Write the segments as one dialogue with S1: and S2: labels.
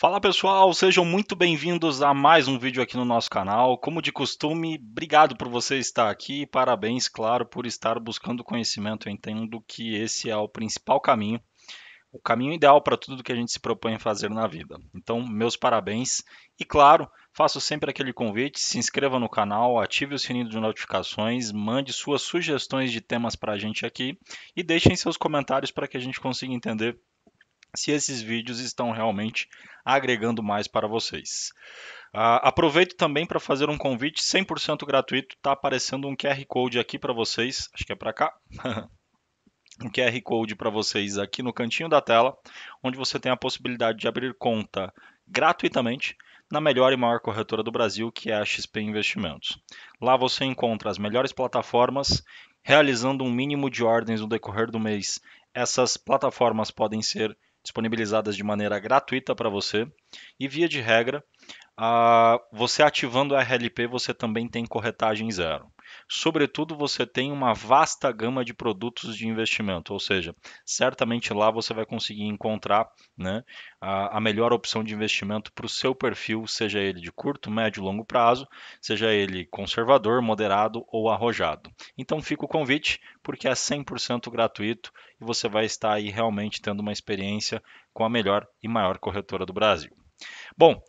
S1: Fala pessoal, sejam muito bem-vindos a mais um vídeo aqui no nosso canal. Como de costume, obrigado por você estar aqui e parabéns, claro, por estar buscando conhecimento. Eu entendo que esse é o principal caminho, o caminho ideal para tudo que a gente se propõe a fazer na vida. Então, meus parabéns e, claro, faço sempre aquele convite: se inscreva no canal, ative o sininho de notificações, mande suas sugestões de temas para a gente aqui e deixem seus comentários para que a gente consiga entender se esses vídeos estão realmente agregando mais para vocês. Uh, aproveito também para fazer um convite 100% gratuito. Está aparecendo um QR Code aqui para vocês. Acho que é para cá. um QR Code para vocês aqui no cantinho da tela, onde você tem a possibilidade de abrir conta gratuitamente na melhor e maior corretora do Brasil, que é a XP Investimentos. Lá você encontra as melhores plataformas, realizando um mínimo de ordens no decorrer do mês. Essas plataformas podem ser disponibilizadas de maneira gratuita para você. E via de regra, a, você ativando a RLP, você também tem corretagem zero. Sobretudo, você tem uma vasta gama de produtos de investimento, ou seja, certamente lá você vai conseguir encontrar né, a, a melhor opção de investimento para o seu perfil, seja ele de curto, médio, longo prazo, seja ele conservador, moderado ou arrojado. Então fica o convite, porque é 100% gratuito e você vai estar aí realmente tendo uma experiência com a melhor e maior corretora do Brasil. Bom,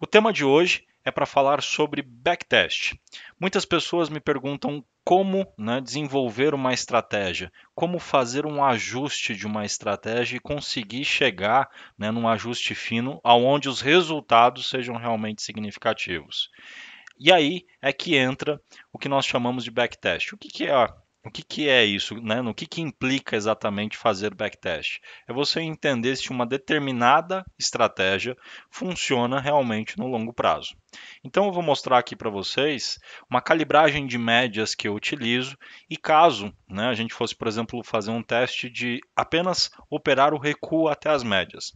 S1: o tema de hoje é para falar sobre backtest. Muitas pessoas me perguntam como né, desenvolver uma estratégia, como fazer um ajuste de uma estratégia e conseguir chegar né, num ajuste fino aonde os resultados sejam realmente significativos. E aí é que entra o que nós chamamos de backtest. O que, que é o que, que é isso, né? No que, que implica exatamente fazer backtest? É você entender se uma determinada estratégia funciona realmente no longo prazo. Então eu vou mostrar aqui para vocês uma calibragem de médias que eu utilizo e caso né, a gente fosse, por exemplo, fazer um teste de apenas operar o recuo até as médias.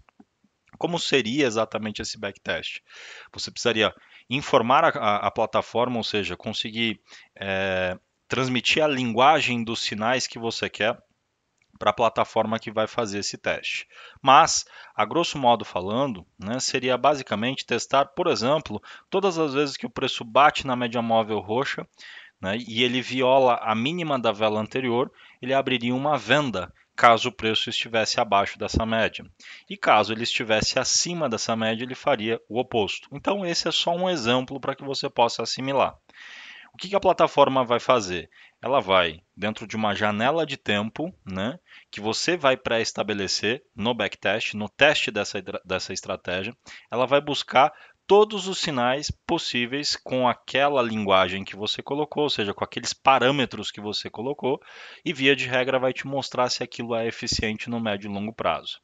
S1: Como seria exatamente esse backtest? Você precisaria informar a, a, a plataforma, ou seja, conseguir é, transmitir a linguagem dos sinais que você quer para a plataforma que vai fazer esse teste. Mas, a grosso modo falando, né, seria basicamente testar, por exemplo, todas as vezes que o preço bate na média móvel roxa né, e ele viola a mínima da vela anterior, ele abriria uma venda caso o preço estivesse abaixo dessa média. E caso ele estivesse acima dessa média, ele faria o oposto. Então, esse é só um exemplo para que você possa assimilar. O que, que a plataforma vai fazer? Ela vai, dentro de uma janela de tempo, né, que você vai pré-estabelecer no backtest, no teste dessa, dessa estratégia, ela vai buscar todos os sinais possíveis com aquela linguagem que você colocou, ou seja, com aqueles parâmetros que você colocou, e via de regra vai te mostrar se aquilo é eficiente no médio e longo prazo.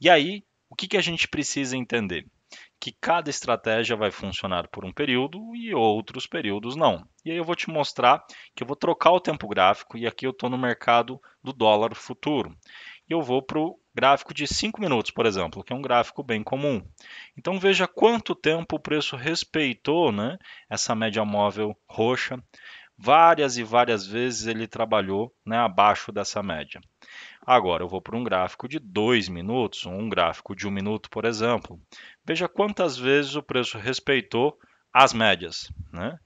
S1: E aí, o que, que a gente precisa entender? que cada estratégia vai funcionar por um período e outros períodos não. E aí eu vou te mostrar que eu vou trocar o tempo gráfico e aqui eu estou no mercado do dólar futuro. E eu vou para o gráfico de 5 minutos, por exemplo, que é um gráfico bem comum. Então veja quanto tempo o preço respeitou né, essa média móvel roxa. Várias e várias vezes ele trabalhou né, abaixo dessa média. Agora eu vou para um gráfico de 2 minutos, um gráfico de 1 um minuto, por exemplo. Veja quantas vezes o preço respeitou as médias. Né?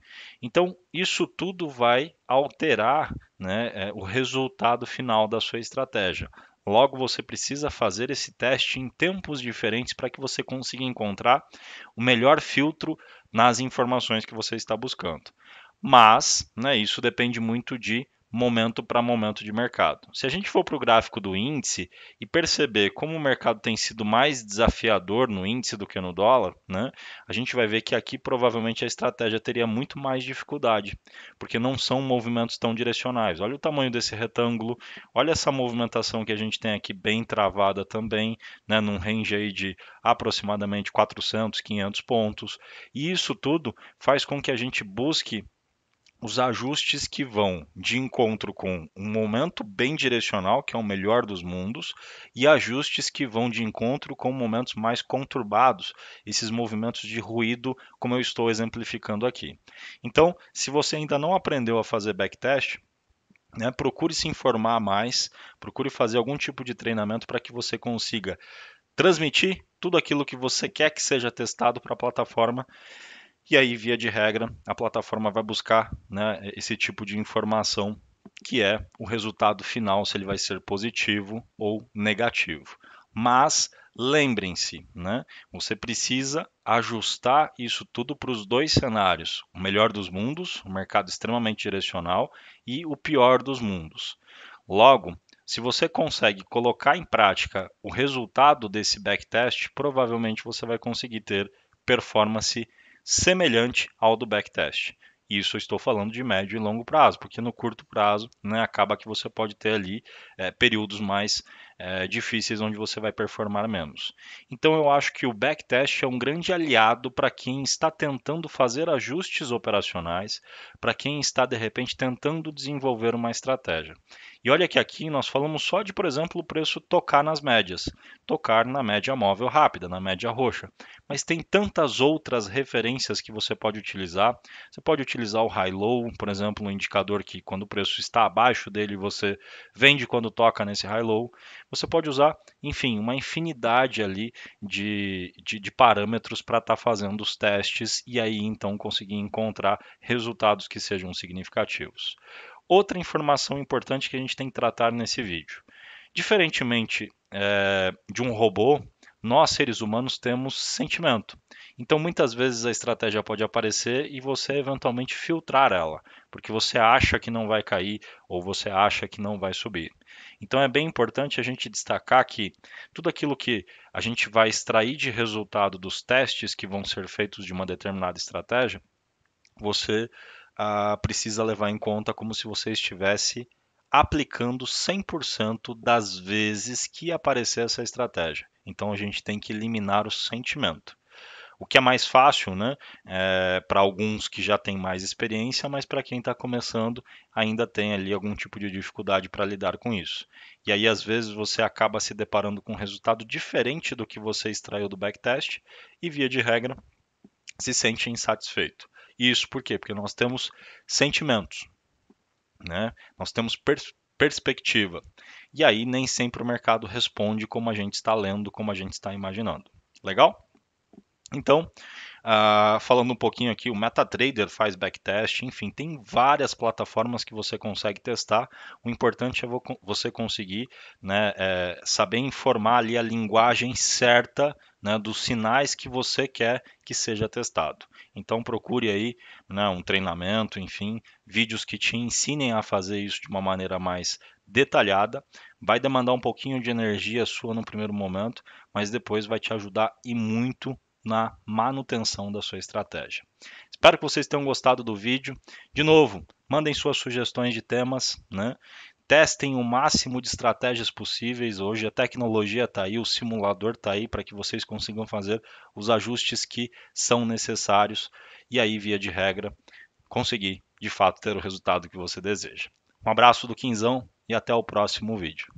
S1: Então, isso tudo vai alterar né, é, o resultado final da sua estratégia. Logo, você precisa fazer esse teste em tempos diferentes para que você consiga encontrar o melhor filtro nas informações que você está buscando. Mas né, isso depende muito de momento para momento de mercado. Se a gente for para o gráfico do índice e perceber como o mercado tem sido mais desafiador no índice do que no dólar, né, a gente vai ver que aqui provavelmente a estratégia teria muito mais dificuldade, porque não são movimentos tão direcionais. Olha o tamanho desse retângulo, olha essa movimentação que a gente tem aqui bem travada também, né, num range aí de aproximadamente 400, 500 pontos. E isso tudo faz com que a gente busque os ajustes que vão de encontro com um momento bem direcional, que é o melhor dos mundos, e ajustes que vão de encontro com momentos mais conturbados, esses movimentos de ruído, como eu estou exemplificando aqui. Então, se você ainda não aprendeu a fazer backtest, né, procure se informar mais, procure fazer algum tipo de treinamento para que você consiga transmitir tudo aquilo que você quer que seja testado para a plataforma e aí, via de regra, a plataforma vai buscar né, esse tipo de informação que é o resultado final, se ele vai ser positivo ou negativo. Mas lembrem-se, né, você precisa ajustar isso tudo para os dois cenários: o melhor dos mundos, o mercado extremamente direcional, e o pior dos mundos. Logo, se você consegue colocar em prática o resultado desse backtest, provavelmente você vai conseguir ter performance semelhante ao do backtest. Isso eu estou falando de médio e longo prazo, porque no curto prazo né, acaba que você pode ter ali é, períodos mais é, difíceis onde você vai performar menos. Então eu acho que o backtest é um grande aliado para quem está tentando fazer ajustes operacionais, para quem está de repente tentando desenvolver uma estratégia. E olha que aqui nós falamos só de, por exemplo, o preço tocar nas médias, tocar na média móvel rápida, na média roxa. Mas tem tantas outras referências que você pode utilizar. Você pode utilizar o high-low, por exemplo, um indicador que quando o preço está abaixo dele você vende quando toca nesse high-low. Você pode usar, enfim, uma infinidade ali de, de, de parâmetros para estar tá fazendo os testes e aí então conseguir encontrar resultados que sejam significativos outra informação importante que a gente tem que tratar nesse vídeo. Diferentemente é, de um robô, nós seres humanos temos sentimento. Então muitas vezes a estratégia pode aparecer e você eventualmente filtrar ela, porque você acha que não vai cair ou você acha que não vai subir. Então é bem importante a gente destacar que tudo aquilo que a gente vai extrair de resultado dos testes que vão ser feitos de uma determinada estratégia, você ah, precisa levar em conta como se você estivesse aplicando 100% das vezes que aparecer essa estratégia. Então a gente tem que eliminar o sentimento. O que é mais fácil, né? É, para alguns que já têm mais experiência, mas para quem está começando ainda tem ali algum tipo de dificuldade para lidar com isso. E aí, às vezes, você acaba se deparando com um resultado diferente do que você extraiu do backtest e, via de regra, se sente insatisfeito. Isso por quê? Porque nós temos sentimentos, né? Nós temos pers perspectiva. E aí nem sempre o mercado responde como a gente está lendo, como a gente está imaginando. Legal? Então, uh, falando um pouquinho aqui, o MetaTrader faz backtest, enfim, tem várias plataformas que você consegue testar. O importante é você conseguir né, é, saber informar ali a linguagem certa né, dos sinais que você quer que seja testado. Então procure aí né, um treinamento, enfim, vídeos que te ensinem a fazer isso de uma maneira mais detalhada. Vai demandar um pouquinho de energia sua no primeiro momento, mas depois vai te ajudar e muito na manutenção da sua estratégia. Espero que vocês tenham gostado do vídeo. De novo, mandem suas sugestões de temas, né? testem o máximo de estratégias possíveis hoje. A tecnologia está aí, o simulador está aí para que vocês consigam fazer os ajustes que são necessários e aí, via de regra, conseguir de fato ter o resultado que você deseja. Um abraço do Quinzão e até o próximo vídeo.